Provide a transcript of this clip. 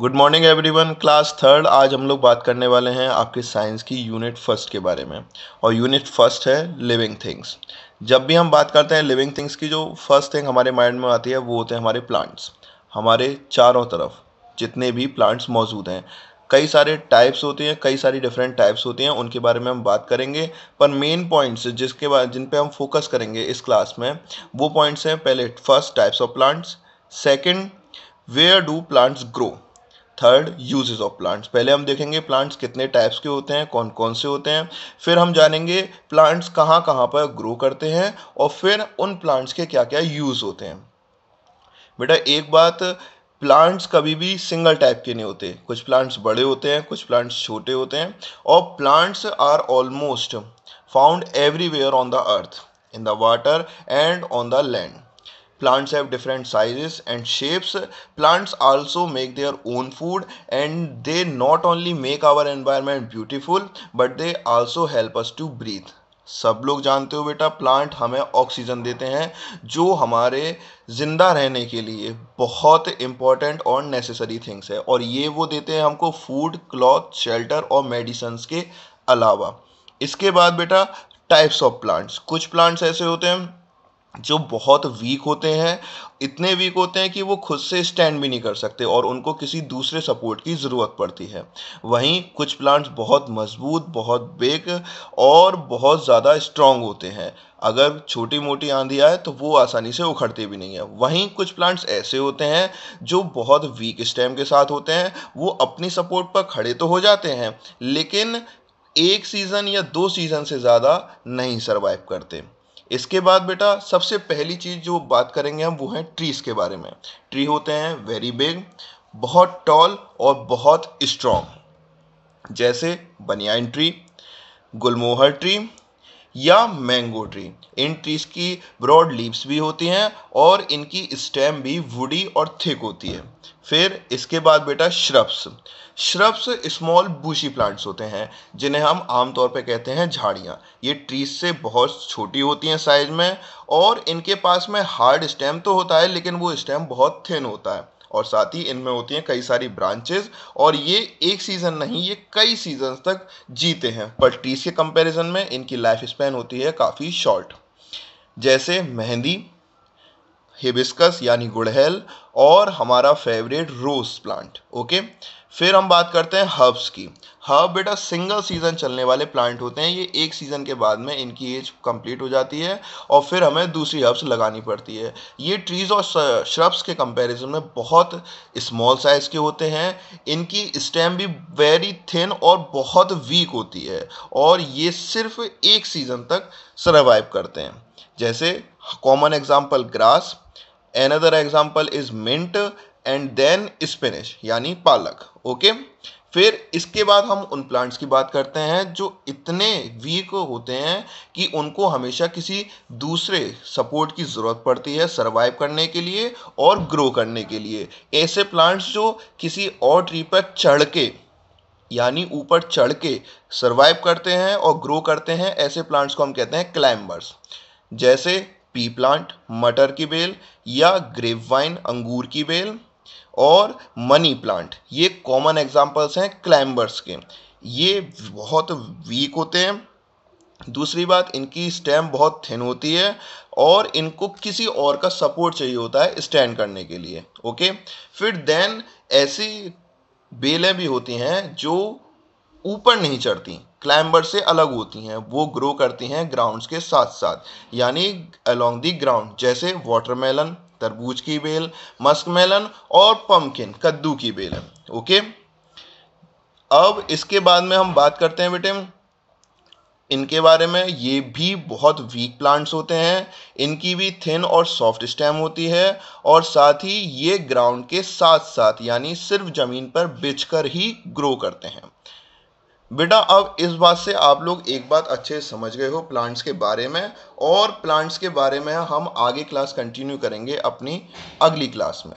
good morning everyone class third आज हम लोग बात करने वाले हैं आपके साइंस की यूनिट फर्स्ट के बारे में और यूनिट फर्स्ट है लिविंग थिंग्स जब भी हम बात करते हैं लिविंग थिंग्स की जो फर्स्ट थिंग हमारे माइंड में आती है वो होते हैं हमारे प्लांट्स हमारे चारों तरफ जितने भी प्लांट्स मौजूद हैं कई सारे टाइप्स होते हैं कई सारी डिफरेंट टाइप्स होती हैं उनके बारे में हम बात करेंगे पर मेन पॉइंट्स जिसके बाद जिन पे हम फोकस करेंगे इस क्लास में वो पॉइंट्स हैं पहले first types of plants second where do plants grow third uses of plants पहले हम देखेंगे प्लांट्स कितने टाइप्स के होते हैं कौन कौन से होते हैं फिर हम जानेंगे प्लांट्स कहाँ कहाँ पर ग्रो करते हैं और फिर उन प्लांट्स के क्या क्या यूज़ होते हैं बेटा एक बात प्लांट्स कभी भी सिंगल टाइप के नहीं होते कुछ प्लांट्स बड़े होते हैं कुछ प्लांट्स छोटे होते हैं और plants are almost found everywhere on the earth in the water and on the land plants have different sizes and shapes plants also make their own food and they not only make our environment beautiful but they also help us to breathe सब लोग जानते हो बेटा plant हमें oxygen देते हैं जो हमारे ज़िंदा रहने के लिए बहुत इम्पॉर्टेंट और नेसेसरी थिंग्स है और ये वो देते हैं हमको फूड क्लॉथ शेल्टर और मेडिसन के अलावा इसके बाद बेटा टाइप्स ऑफ प्लांट्स कुछ प्लांट्स ऐसे होते हैं जो बहुत वीक होते हैं इतने वीक होते हैं कि वो खुद से स्टैंड भी नहीं कर सकते और उनको किसी दूसरे सपोर्ट की ज़रूरत पड़ती है वहीं कुछ प्लांट्स बहुत मजबूत बहुत बेग और बहुत ज़्यादा स्ट्रॉन्ग होते हैं अगर छोटी मोटी आंधी आए तो वो आसानी से उखड़ते भी नहीं है वहीं कुछ प्लांट्स ऐसे होते हैं जो बहुत वीक स्टेम के साथ होते हैं वो अपनी सपोर्ट पर खड़े तो हो जाते हैं लेकिन एक सीज़न या दो सीज़न से ज़्यादा नहीं सर्वाइव करते इसके बाद बेटा सबसे पहली चीज़ जो बात करेंगे हम वो है ट्रीज़ के बारे में ट्री होते हैं वेरी बिग बहुत टॉल और बहुत स्ट्रॉन्ग जैसे बनियान ट्री गुलमोहर ट्री या मैंगो ट्री इन ट्रीज की ब्रॉड लीव्स भी होती हैं और इनकी स्टेम भी वुडी और थिक होती है फिर इसके बाद बेटा shrubs shrubs small bushy plants होते हैं जिन्हें हम आमतौर पर कहते हैं झाड़ियाँ ये ट्रीज से बहुत छोटी होती हैं साइज में और इनके पास में हार्ड स्टेम तो होता है लेकिन वो स्टेम बहुत थिन होता है और साथ ही इनमें होती हैं कई सारी ब्रांचेस और ये एक सीज़न नहीं ये कई सीजन तक जीते हैं पर ट्रीज के कंपैरिजन में इनकी लाइफ स्पैन होती है काफ़ी शॉर्ट जैसे मेहंदी हिबिस्कस यानी गुड़हल और हमारा फेवरेट रोज़ प्लांट ओके फिर हम बात करते हैं हर्ब्स की हर्ब बेटा सिंगल सीज़न चलने वाले प्लांट होते हैं ये एक सीज़न के बाद में इनकी एज कंप्लीट हो जाती है और फिर हमें दूसरी हर्ब्स लगानी पड़ती है ये ट्रीज़ और श्रब्स के कंपैरिजन में बहुत स्मॉल साइज़ के होते हैं इनकी स्टेम भी वेरी थिन और बहुत वीक होती है और ये सिर्फ एक सीज़न तक सर्वाइव करते हैं जैसे common example grass another example is mint and then spinach यानी पालक ओके फिर इसके बाद हम उन प्लांट्स की बात करते हैं जो इतने वीक होते हैं कि उनको हमेशा किसी दूसरे सपोर्ट की ज़रूरत पड़ती है सर्वाइव करने के लिए और ग्रो करने के लिए ऐसे प्लांट्स जो किसी और ट्री पर चढ़ के यानी ऊपर चढ़ के सर्वाइव करते हैं और ग्रो करते हैं ऐसे प्लांट्स को हम कहते हैं क्लाइंबर्स जैसे पी प्लांट मटर की बेल या ग्रेप वाइन अंगूर की बेल और मनी प्लांट ये कॉमन एग्जांपल्स हैं क्लाइंबर्स के ये बहुत वीक होते हैं दूसरी बात इनकी स्टेम बहुत थिन होती है और इनको किसी और का सपोर्ट चाहिए होता है स्टैंड करने के लिए ओके फिर देन ऐसी बेलें भी होती हैं जो ऊपर नहीं चढ़ती क्लाइंबर से अलग होती हैं वो ग्रो करती हैं ग्राउंड्स के साथ साथ यानी अलोंग दी ग्राउंड जैसे वाटरमेलन तरबूज की बेल मस्कमेलन और पम्पकिन कद्दू की बेल ओके अब इसके बाद में हम बात करते हैं बेटे इनके बारे में ये भी बहुत वीक प्लांट्स होते हैं इनकी भी थिन और सॉफ्ट स्टेम होती है और साथ ही ये ग्राउंड के साथ साथ यानी सिर्फ ज़मीन पर बिछ कर ही ग्रो करते हैं बेटा अब इस बात से आप लोग एक बात अच्छे से समझ गए हो प्लांट्स के बारे में और प्लांट्स के बारे में हम आगे क्लास कंटिन्यू करेंगे अपनी अगली क्लास में